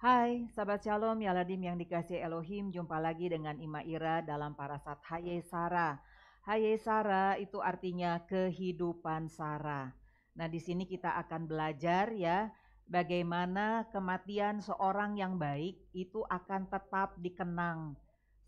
Hai, sahabat Shalom, Yaladim yang dikasih Elohim, jumpa lagi dengan Ima Ira dalam Parasat Haye Sara. Haye Sara itu artinya kehidupan Sara. Nah, di sini kita akan belajar ya bagaimana kematian seorang yang baik itu akan tetap dikenang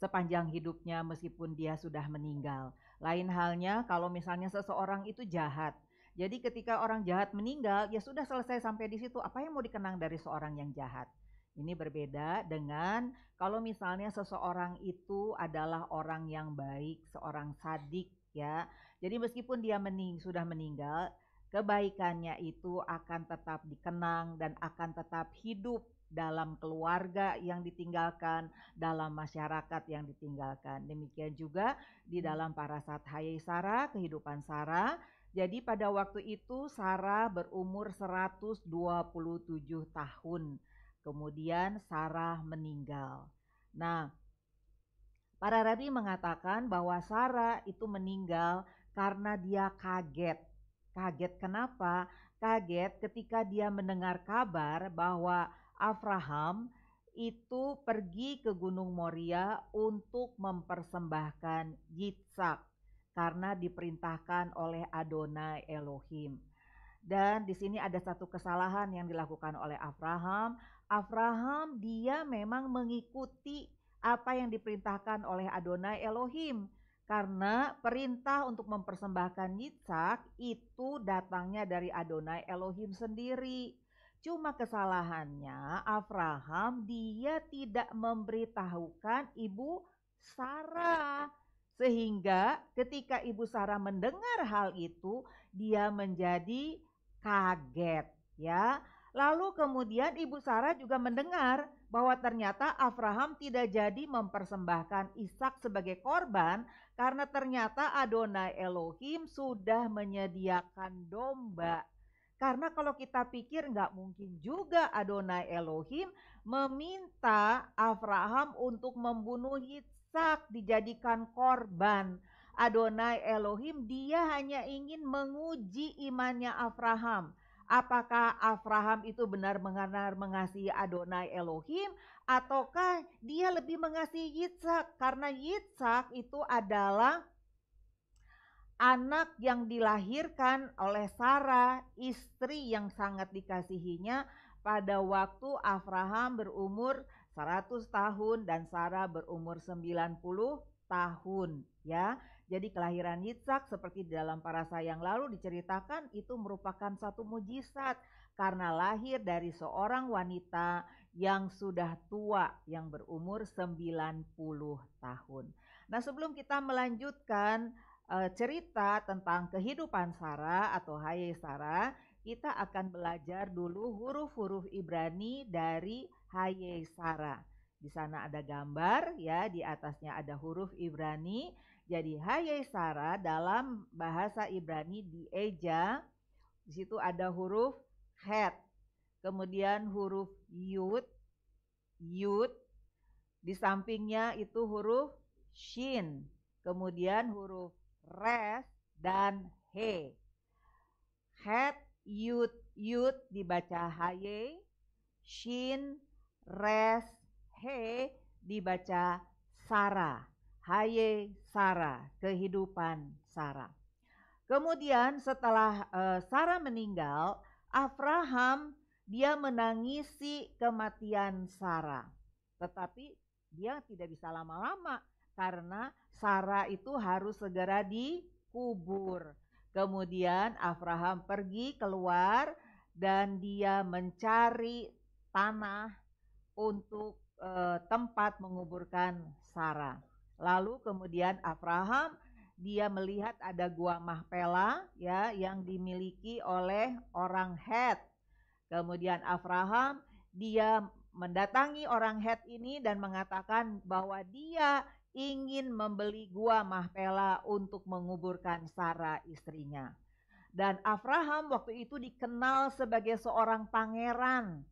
sepanjang hidupnya meskipun dia sudah meninggal. Lain halnya kalau misalnya seseorang itu jahat, jadi ketika orang jahat meninggal, ya sudah selesai sampai di situ. Apa yang mau dikenang dari seorang yang jahat? Ini berbeda dengan kalau misalnya seseorang itu adalah orang yang baik, seorang sadik ya. Jadi meskipun dia mening sudah meninggal, kebaikannya itu akan tetap dikenang dan akan tetap hidup dalam keluarga yang ditinggalkan, dalam masyarakat yang ditinggalkan. Demikian juga di hmm. dalam para sathaya Sarah, kehidupan Sarah. Jadi pada waktu itu Sarah berumur 127 tahun. Kemudian Sarah meninggal. Nah, para rabi mengatakan bahwa Sarah itu meninggal karena dia kaget. Kaget kenapa? Kaget ketika dia mendengar kabar bahwa Abraham itu pergi ke Gunung Moria untuk mempersembahkan Yitzhak karena diperintahkan oleh Adonai Elohim. Dan di sini ada satu kesalahan yang dilakukan oleh Abraham. Abraham dia memang mengikuti apa yang diperintahkan oleh Adonai Elohim karena perintah untuk mempersembahkan Yitzhak itu datangnya dari Adonai Elohim sendiri. Cuma kesalahannya Abraham dia tidak memberitahukan ibu Sarah sehingga ketika ibu Sarah mendengar hal itu dia menjadi kaget ya Lalu kemudian Ibu Sarah juga mendengar bahwa ternyata Abraham tidak jadi mempersembahkan Ishak sebagai korban karena ternyata Adonai Elohim sudah menyediakan domba. Karena kalau kita pikir nggak mungkin juga Adonai Elohim meminta Abraham untuk membunuh Ishak dijadikan korban. Adonai Elohim dia hanya ingin menguji imannya Abraham Apakah Abraham itu benar-benar mengasihi Adonai Elohim ataukah dia lebih mengasihi Yitzhak karena Yitzhak itu adalah anak yang dilahirkan oleh Sarah, istri yang sangat dikasihinya pada waktu Abraham berumur 100 tahun dan Sarah berumur 90 tahun ya. Jadi kelahiran Yitzhak seperti di dalam parasa yang lalu diceritakan itu merupakan satu mujizat karena lahir dari seorang wanita yang sudah tua yang berumur 90 tahun. Nah, sebelum kita melanjutkan e, cerita tentang kehidupan Sarah atau Haye Sarah, kita akan belajar dulu huruf-huruf Ibrani dari Haye Sarah. Di sana ada gambar ya, di atasnya ada huruf Ibrani. Jadi Hayai Sara dalam bahasa Ibrani di eja, di situ ada huruf het, kemudian huruf yud, yud, di sampingnya itu huruf shin, kemudian huruf res dan he. Het, yud, yud dibaca haye, shin, res, dibaca Sara. Haye Sara, kehidupan Sara. Kemudian setelah uh, Sarah meninggal, Abraham dia menangisi kematian Sarah. Tetapi dia tidak bisa lama-lama karena Sarah itu harus segera dikubur. Kemudian Abraham pergi keluar dan dia mencari tanah untuk eh, tempat menguburkan Sarah. Lalu kemudian Abraham dia melihat ada gua Mahpela ya yang dimiliki oleh orang Het. Kemudian Abraham dia mendatangi orang Het ini dan mengatakan bahwa dia ingin membeli gua Mahpela untuk menguburkan Sarah istrinya. Dan Abraham waktu itu dikenal sebagai seorang pangeran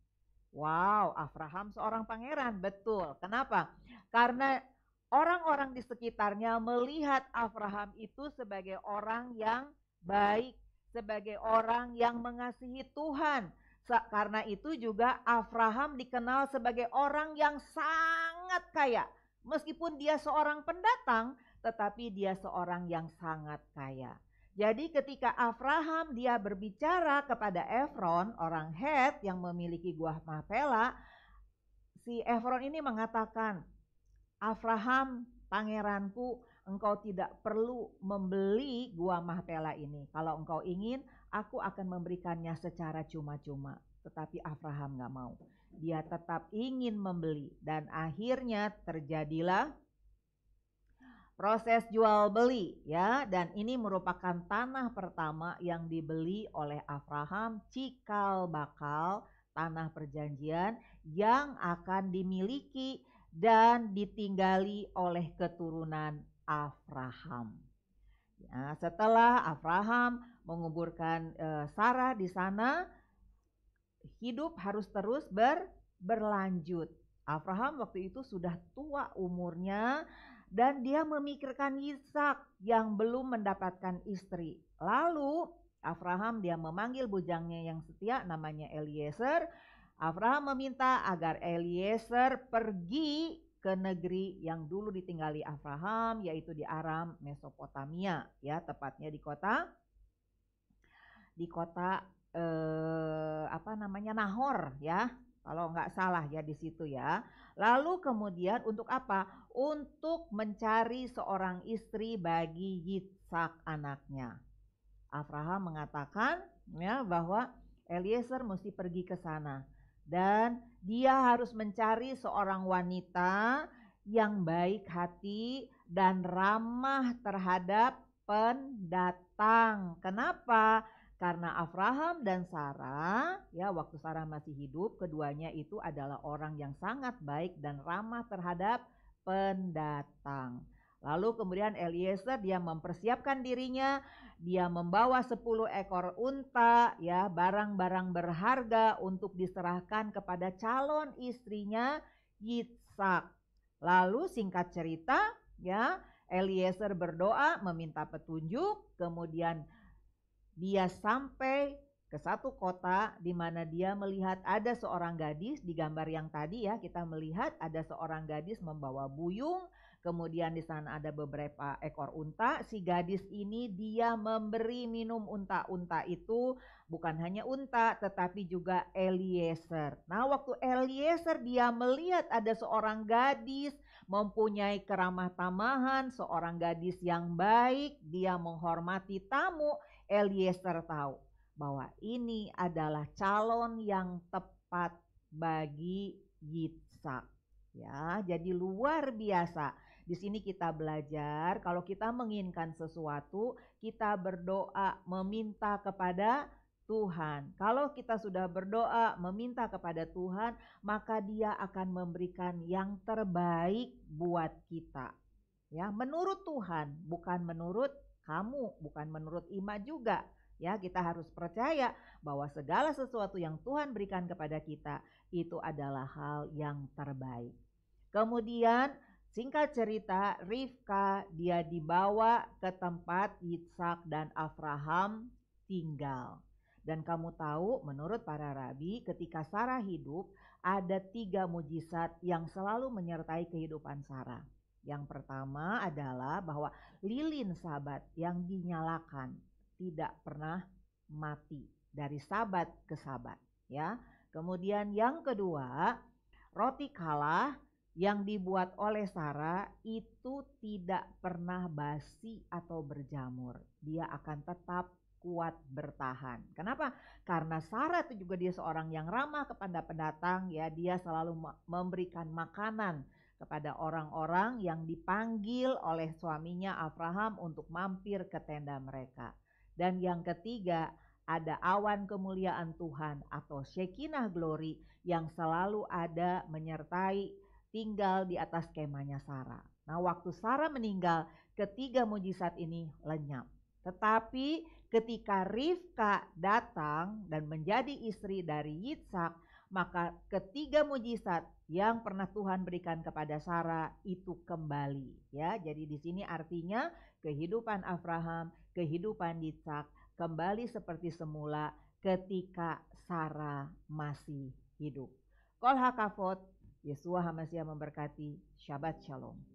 Wow, Abraham seorang pangeran, betul. Kenapa? Karena orang-orang di sekitarnya melihat Abraham itu sebagai orang yang baik, sebagai orang yang mengasihi Tuhan. Karena itu juga Abraham dikenal sebagai orang yang sangat kaya. Meskipun dia seorang pendatang, tetapi dia seorang yang sangat kaya. Jadi ketika Abraham dia berbicara kepada Efron, orang Het yang memiliki gua Mapela, si Efron ini mengatakan, Abraham pangeranku, engkau tidak perlu membeli gua Mapela ini. Kalau engkau ingin, aku akan memberikannya secara cuma-cuma. Tetapi Abraham nggak mau. Dia tetap ingin membeli dan akhirnya terjadilah proses jual beli ya dan ini merupakan tanah pertama yang dibeli oleh Abraham cikal bakal tanah perjanjian yang akan dimiliki dan ditinggali oleh keturunan Abraham. Ya, setelah Abraham menguburkan e, Sarah di sana, hidup harus terus ber, berlanjut. Abraham waktu itu sudah tua umurnya, dan dia memikirkan Ishak yang belum mendapatkan istri. Lalu Abraham dia memanggil bujangnya yang setia namanya Eliezer. Abraham meminta agar Eliezer pergi ke negeri yang dulu ditinggali Abraham yaitu di Aram Mesopotamia ya tepatnya di kota di kota eh, apa namanya Nahor ya kalau nggak salah ya di situ ya. Lalu kemudian untuk apa? Untuk mencari seorang istri bagi Yitzhak anaknya. Abraham mengatakan ya bahwa Eliezer mesti pergi ke sana dan dia harus mencari seorang wanita yang baik hati dan ramah terhadap pendatang. Kenapa? Karena Abraham dan Sarah, ya waktu Sarah masih hidup, keduanya itu adalah orang yang sangat baik dan ramah terhadap pendatang. Lalu kemudian Eliezer dia mempersiapkan dirinya, dia membawa 10 ekor unta ya barang-barang berharga untuk diserahkan kepada calon istrinya Yitzhak. Lalu singkat cerita ya Eliezer berdoa meminta petunjuk, kemudian dia sampai ke satu kota di mana dia melihat ada seorang gadis di gambar yang tadi ya kita melihat ada seorang gadis membawa buyung kemudian di sana ada beberapa ekor unta si gadis ini dia memberi minum unta-unta itu bukan hanya unta tetapi juga Eliezer nah waktu Eliezer dia melihat ada seorang gadis mempunyai keramah tamahan, seorang gadis yang baik, dia menghormati tamu, Eliezer tahu bahwa ini adalah calon yang tepat bagi Yitzhak. Ya, jadi luar biasa. Di sini kita belajar kalau kita menginginkan sesuatu, kita berdoa meminta kepada Tuhan. Kalau kita sudah berdoa, meminta kepada Tuhan, maka Dia akan memberikan yang terbaik buat kita. Ya, menurut Tuhan, bukan menurut kamu, bukan menurut Ima juga. Ya, kita harus percaya bahwa segala sesuatu yang Tuhan berikan kepada kita itu adalah hal yang terbaik. Kemudian Singkat cerita, Rifka dia dibawa ke tempat Yitzhak dan Abraham tinggal. Dan kamu tahu, menurut para rabi, ketika Sarah hidup, ada tiga mujizat yang selalu menyertai kehidupan Sarah. Yang pertama adalah bahwa lilin sabat yang dinyalakan tidak pernah mati dari sabat ke sabat, ya. Kemudian yang kedua, roti kalah yang dibuat oleh Sarah itu tidak pernah basi atau berjamur. Dia akan tetap kuat bertahan. Kenapa? Karena Sarah itu juga dia seorang yang ramah kepada pendatang ya, dia selalu memberikan makanan kepada orang-orang yang dipanggil oleh suaminya Abraham untuk mampir ke tenda mereka. Dan yang ketiga, ada awan kemuliaan Tuhan atau Shekinah glory yang selalu ada menyertai tinggal di atas kemahnya Sarah. Nah, waktu Sarah meninggal, ketiga mujizat ini lenyap. Tetapi Ketika Rifka datang dan menjadi istri dari Yitzhak, maka ketiga mujizat yang pernah Tuhan berikan kepada Sarah itu kembali ya. Jadi di sini artinya kehidupan Abraham, kehidupan Yitzhak kembali seperti semula ketika Sarah masih hidup. Kol hakafot, Yesua Hamasya memberkati, Shabbat Shalom.